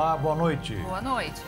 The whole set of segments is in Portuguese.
Olá, boa noite. Boa noite.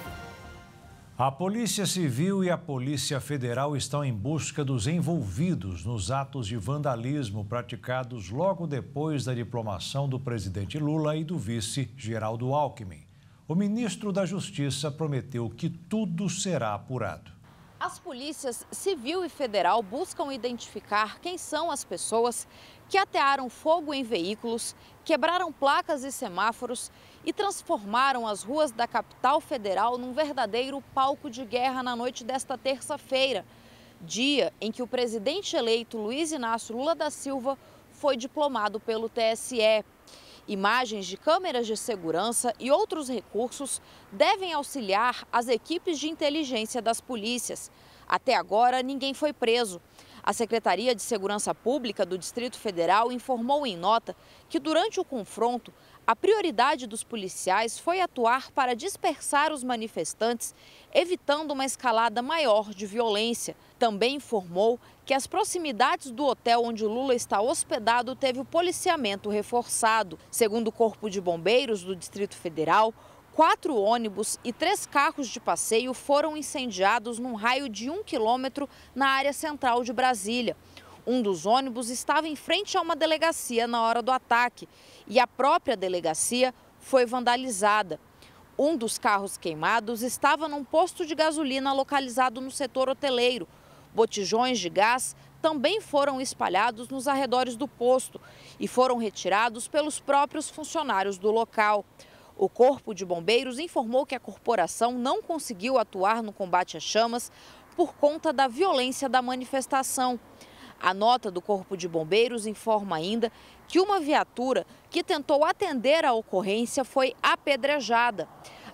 A Polícia Civil e a Polícia Federal estão em busca dos envolvidos nos atos de vandalismo praticados logo depois da diplomação do presidente Lula e do vice Geraldo Alckmin. O ministro da Justiça prometeu que tudo será apurado. As polícias civil e federal buscam identificar quem são as pessoas que atearam fogo em veículos, quebraram placas e semáforos e transformaram as ruas da capital federal num verdadeiro palco de guerra na noite desta terça-feira, dia em que o presidente eleito Luiz Inácio Lula da Silva foi diplomado pelo TSE. Imagens de câmeras de segurança e outros recursos devem auxiliar as equipes de inteligência das polícias. Até agora, ninguém foi preso. A Secretaria de Segurança Pública do Distrito Federal informou em nota que, durante o confronto, a prioridade dos policiais foi atuar para dispersar os manifestantes, evitando uma escalada maior de violência. Também informou que as proximidades do hotel onde Lula está hospedado teve o policiamento reforçado. Segundo o Corpo de Bombeiros do Distrito Federal, quatro ônibus e três carros de passeio foram incendiados num raio de um quilômetro na área central de Brasília. Um dos ônibus estava em frente a uma delegacia na hora do ataque e a própria delegacia foi vandalizada. Um dos carros queimados estava num posto de gasolina localizado no setor hoteleiro. Botijões de gás também foram espalhados nos arredores do posto e foram retirados pelos próprios funcionários do local. O Corpo de Bombeiros informou que a corporação não conseguiu atuar no combate às chamas por conta da violência da manifestação. A nota do Corpo de Bombeiros informa ainda que uma viatura que tentou atender a ocorrência foi apedrejada.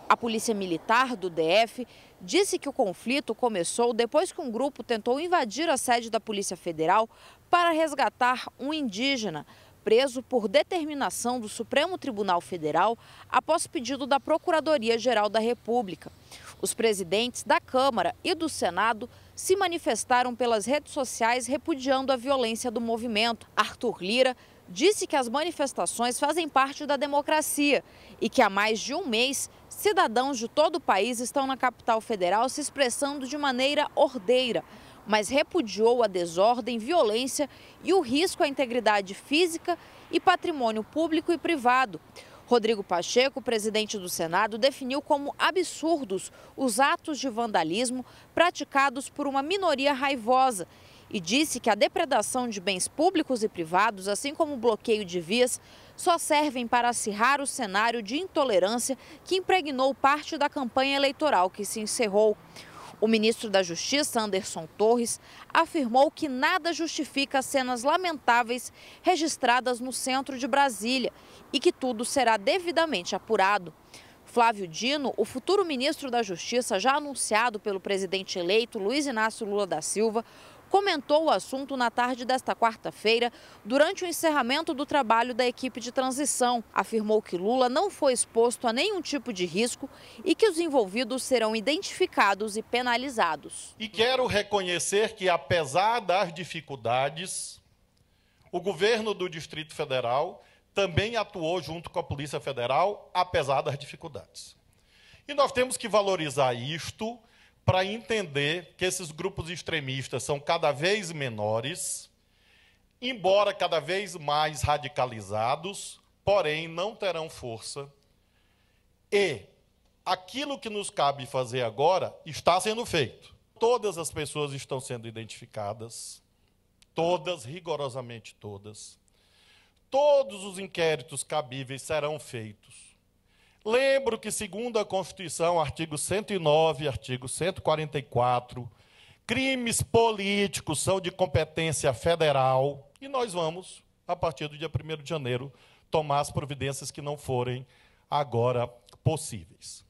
A Polícia Militar do DF disse que o conflito começou depois que um grupo tentou invadir a sede da Polícia Federal para resgatar um indígena preso por determinação do Supremo Tribunal Federal após pedido da Procuradoria-Geral da República. Os presidentes da Câmara e do Senado se manifestaram pelas redes sociais repudiando a violência do movimento. Arthur Lira disse que as manifestações fazem parte da democracia e que há mais de um mês cidadãos de todo o país estão na capital federal se expressando de maneira ordeira mas repudiou a desordem, violência e o risco à integridade física e patrimônio público e privado. Rodrigo Pacheco, presidente do Senado, definiu como absurdos os atos de vandalismo praticados por uma minoria raivosa e disse que a depredação de bens públicos e privados, assim como o bloqueio de vias, só servem para acirrar o cenário de intolerância que impregnou parte da campanha eleitoral que se encerrou. O ministro da Justiça, Anderson Torres, afirmou que nada justifica as cenas lamentáveis registradas no centro de Brasília e que tudo será devidamente apurado. Flávio Dino, o futuro ministro da Justiça, já anunciado pelo presidente eleito Luiz Inácio Lula da Silva, comentou o assunto na tarde desta quarta-feira, durante o encerramento do trabalho da equipe de transição. Afirmou que Lula não foi exposto a nenhum tipo de risco e que os envolvidos serão identificados e penalizados. E quero reconhecer que, apesar das dificuldades, o governo do Distrito Federal também atuou junto com a Polícia Federal, apesar das dificuldades. E nós temos que valorizar isto para entender que esses grupos extremistas são cada vez menores, embora cada vez mais radicalizados, porém não terão força. E aquilo que nos cabe fazer agora está sendo feito. Todas as pessoas estão sendo identificadas, todas, rigorosamente todas. Todos os inquéritos cabíveis serão feitos Lembro que, segundo a Constituição, artigo 109, artigo 144, crimes políticos são de competência federal e nós vamos, a partir do dia 1 de janeiro, tomar as providências que não forem agora possíveis.